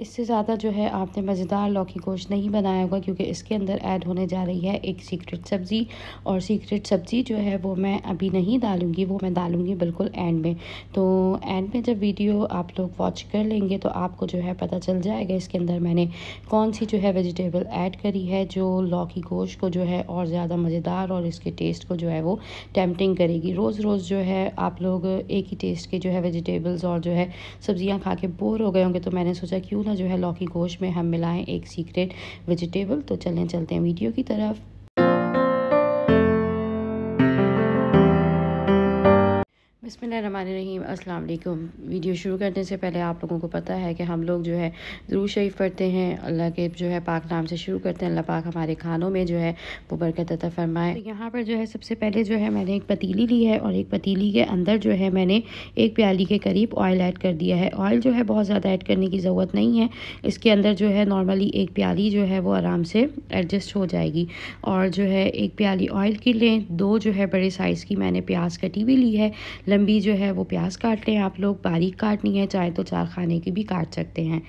इससे ज़्यादा जो है आपने मज़ेदार लौकी गोश्त नहीं बनाया होगा क्योंकि इसके अंदर ऐड होने जा रही है एक सीक्रेट सब्ज़ी और सीक्रेट सब्ज़ी जो है वो मैं अभी नहीं डालूँगी वो मैं डालूँगी बिल्कुल एंड में तो एंड में जब वीडियो आप लोग वॉच कर लेंगे तो आपको जो है पता चल जाएगा इसके अंदर मैंने कौन सी जो है वेजिटेबल ऐड करी है जो लौकी गोश्त को जो है और ज़्यादा मज़ेदार और इसके टेस्ट को जो है वो टैम्पटिंग करेगी रोज़ रोज़ जो है आप लोग एक ही टेस्ट के जो है वेजिटेबल्स और जो है सब्ज़ियाँ खा के बोर हो गए होंगे तो मैंने सोचा क्यों जो है लौकी गोश में हम मिलाएं एक सीक्रेट वेजिटेबल तो चलें चलते हैं वीडियो की तरफ बिसमीम अस्सलाम वालेकुम वीडियो शुरू करने से पहले आप लोगों को पता है कि हम लोग जो है ज़रूर शरीफ पढ़ते हैं अल्लाह के जो है पाक नाम से शुरू करते हैं अल्लाह पाक हमारे खानों में जो है वो बरकत अता फरमाए तो यहाँ पर जो है सबसे पहले जो है मैंने एक पतीली ली है और एक पतीली के अंदर जो है मैंने एक प्याली के करीब ऑयल ऐड कर दिया है ऑयल जो है बहुत ज़्यादा ऐड करने की ज़रूरत नहीं है इसके अंदर जो है नॉर्मली एक प्याली जो है वो आराम से एडजस्ट हो जाएगी और जो है एक प्याली ऑयल की लें दो जो है बड़े साइज़ की मैंने प्याज कटी हुई ली है लंबी जो है वो प्याज काट लें आप लोग बारीक काटनी है चाहे तो चार खाने की भी काट सकते हैं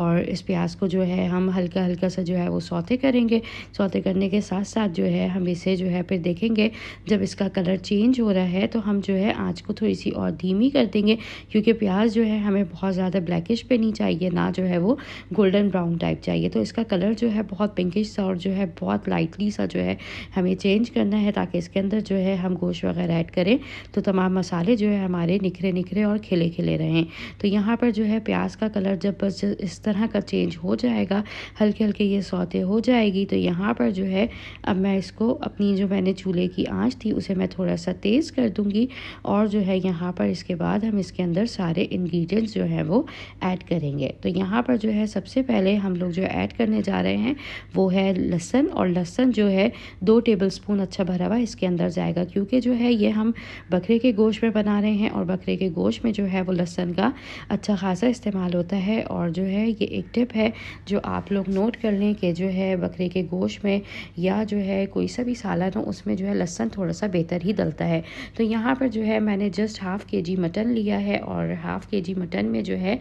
और इस प्याज को जो है हम हल्का हल्का सा जो है वो सौते करेंगे सौते करने के साथ साथ जो है हम इसे जो है फिर देखेंगे जब इसका कलर चेंज हो रहा है तो हम जो है आँच को थोड़ी सी और धीमी कर देंगे क्योंकि प्याज जो है हमें बहुत ज़्यादा ब्लैकिश पे नहीं चाहिए ना जो है वो गोल्डन ब्राउन टाइप चाहिए तो इसका कलर जो है बहुत पिंकिश सा और जो है बहुत लाइटली सा जो है हमें चेंज करना है ताकि इसके अंदर जो है हम गोश्त वगैरह ऐड करें तो तमाम मसाले जो है हमारे निखरे निखरे और खिले खिले रहें तो यहाँ पर जो है प्याज का कलर जब बस इस तरह का चेंज हो जाएगा हल्के हल्के ये सौते हो जाएगी तो यहाँ पर जो है अब मैं इसको अपनी जो मैंने चूल्हे की आँच थी उसे मैं थोड़ा सा तेज़ कर दूँगी और जो है यहाँ पर इसके बाद हम इसके अंदर सारे इन्ग्रीडियंट्स जो है वो ऐड करेंगे तो यहाँ पर जो है सबसे पहले हम लोग जो ऐड करने जा रहे हैं वो है लहसन और लहसन जो है दो टेबल अच्छा भरा हुआ इसके अंदर जाएगा क्योंकि जो है ये हम बकरे के गोश्त में बना रहे हैं और बकरे के गोश्त में जो है वो लहसन का अच्छा खासा इस्तेमाल होता है और जो है ये एक टिप है जो आप लोग नोट कर लें कि जो है बकरे के गोश्त में या जो है कोई सा भी सालन हो उसमें जो है लहसन थोड़ा सा बेहतर ही डलता है तो यहाँ पर जो है मैंने जस्ट हाफ़ के जी मटन लिया है और हाफ़ के जी मटन में जो है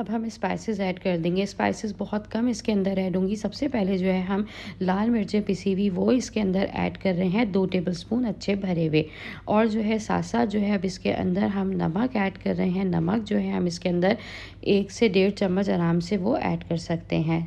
अब हम स्पाइसेस ऐड कर देंगे स्पाइसेस बहुत कम इसके अंदर ऐड होंगी सबसे पहले जो है हम लाल मिर्चें पिसी हुई वो इसके अंदर ऐड कर रहे हैं दो टेबल स्पून अच्छे भरे हुए और जो है साथ साथ जो है अब इसके अंदर हम नमक ऐड कर रहे हैं नमक जो है हम इसके अंदर एक से डेढ़ चम्मच आराम से वो ऐड कर सकते हैं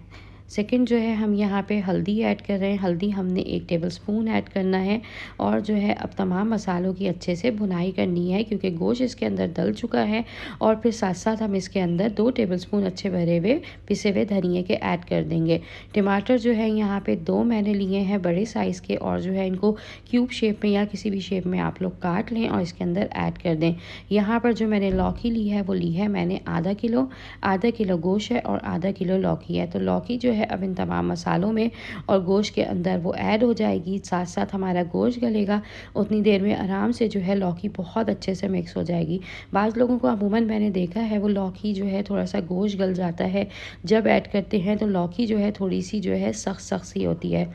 सेकंड जो है हम यहाँ पे हल्दी ऐड कर रहे हैं हल्दी हमने एक टेबल स्पून ऐड करना है और जो है अब तमाम मसालों की अच्छे से भुनाई करनी है क्योंकि गोश्त इसके अंदर दल चुका है और फिर साथ साथ हम इसके अंदर दो टेबल स्पून अच्छे भरे हुए पिसे हुए धनिए के ऐड कर देंगे टमाटर जो है यहाँ पर दो मैंने लिए हैं बड़े साइज़ के और जो है इनको क्यूब शेप में या किसी भी शेप में आप लोग काट लें और इसके अंदर ऐड कर दें यहाँ पर जो मैंने लौकी ली है वो ली है मैंने आधा किलो आधा किलो गोश्त है और आधा किलो लौकी है तो लौकी जो है है अब इन तमाम मसालों में और गोश्त के अंदर वो ऐड हो जाएगी साथ साथ हमारा गोश्त गलेगा उतनी देर में आराम से जो है लौकी बहुत अच्छे से मिक्स हो जाएगी बाज़ लोगों को अमूमन मैंने देखा है वो लौकी जो है थोड़ा सा गोश्त गल जाता है जब ऐड करते हैं तो लौकी जो है थोड़ी सी जो है सख्त सख्त सी होती है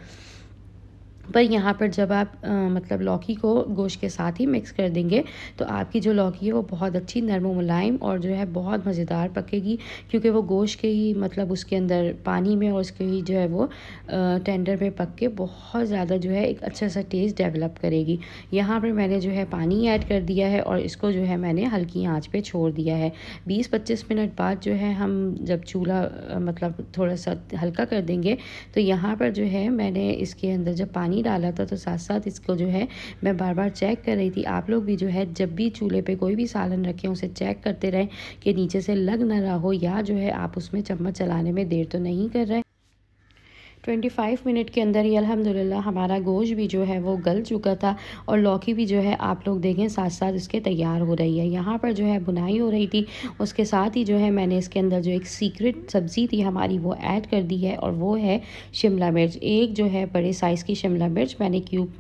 पर यहाँ पर जब आप आ, मतलब लौकी को गोश्त के साथ ही मिक्स कर देंगे तो आपकी जो लौकी है वो बहुत अच्छी नरम मुलायम और जो है बहुत मज़ेदार पकेगी क्योंकि वो गोश्त के ही मतलब उसके अंदर पानी में और उसके ही जो है वो टेंडर में पक के बहुत ज़्यादा जो है एक अच्छा सा टेस्ट डेवलप करेगी यहाँ पर मैंने जो है पानी ऐड कर दिया है और इसको जो है मैंने हल्की आँच पर छोड़ दिया है बीस पच्चीस मिनट बाद जो है हम जब चूल्हा मतलब थोड़ा सा हल्का कर देंगे तो यहाँ पर जो है मैंने इसके अंदर जब पानी पानी डाला था तो साथ साथ इसको जो है मैं बार बार चेक कर रही थी आप लोग भी जो है जब भी चूल्हे पर कोई भी सालन रखें उसे चेक करते रहें कि नीचे से लग ना रहा हो या जो है आप उसमें चम्मच चलाने में देर तो नहीं कर रहे 25 मिनट के अंदर ही अल्हम्दुलिल्लाह हमारा गोश्त भी जो है वो गल चुका था और लौकी भी जो है आप लोग देखें साथ साथ इसके तैयार हो रही है यहाँ पर जो है बुनाई हो रही थी उसके साथ ही जो है मैंने इसके अंदर जो एक सीक्रेट सब्ज़ी थी हमारी वो ऐड कर दी है और वो है शिमला मिर्च एक जो है बड़े साइज़ की शिमला मिर्च मैंने क्यूब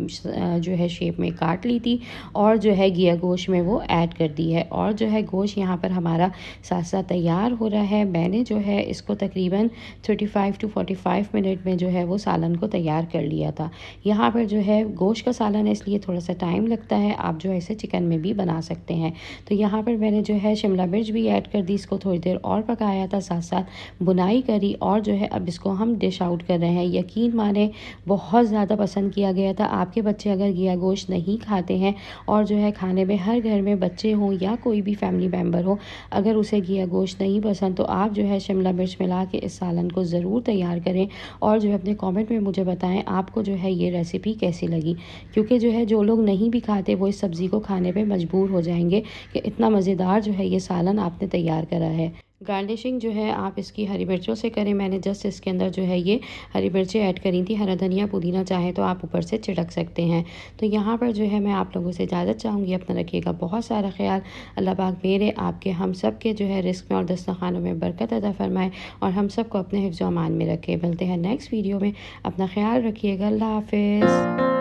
जो है शेप में काट ली थी और जो है गिया गोश में वो ऐड कर दी है और जो है गोश्त यहाँ पर हमारा साथ साथ तैयार हो रहा है मैंने जो है इसको तकरीबन thirty five to forty five minute में मैंने जो है वो सालन को तैयार कर लिया था यहाँ पर जो है गोश्त का सालन है इसलिए थोड़ा सा टाइम लगता है आप जो है इसे चिकन में भी बना सकते हैं तो यहाँ पर मैंने जो है शिमला मिर्च भी ऐड कर दी इसको थोड़ी देर और पकाया था साथ साथ बुनाई करी और जो है अब इसको हम डिश आउट कर रहे हैं यकीन माने बहुत ज़्यादा पसंद किया गया था आपके बच्चे अगर गिया गोश्त नहीं खाते हैं और जो है खाने में हर घर में बच्चे हों या कोई भी फैमिली मेम्बर हो अगर उसे गिया गोश्त नहीं पसंद तो आप जो है शिमला मिर्च मिला के इस सालन को ज़रूर तैयार करें और जो है अपने कमेंट में मुझे बताएं आपको जो है ये रेसिपी कैसी लगी क्योंकि जो है जो लोग नहीं भी खाते वो इस सब्ज़ी को खाने पे मजबूर हो जाएंगे कि इतना मज़ेदार जो है ये सालन आपने तैयार करा है गार्निशिंग जो है आप इसकी हरी मिर्चों से करें मैंने जस्ट इसके अंदर जो है ये हरी मिर्चें ऐड करी थी हरा धनिया पुदीना चाहे तो आप ऊपर से छिड़क सकते हैं तो यहाँ पर जो है मैं आप लोगों से इजाज़त चाहूँगी अपना रखिएगा बहुत सारा ख्याल अल्लाह पाक मेरे आपके हम सब के जो है रिस्क में और दस्तखानों में बरकत अदा फरमाए और हम सबको अपने हिफ्ज़ अमान में रखें मिलते हैं नेक्स्ट वीडियो में अपना ख्याल रखिएगा अल्लाह हाफिज़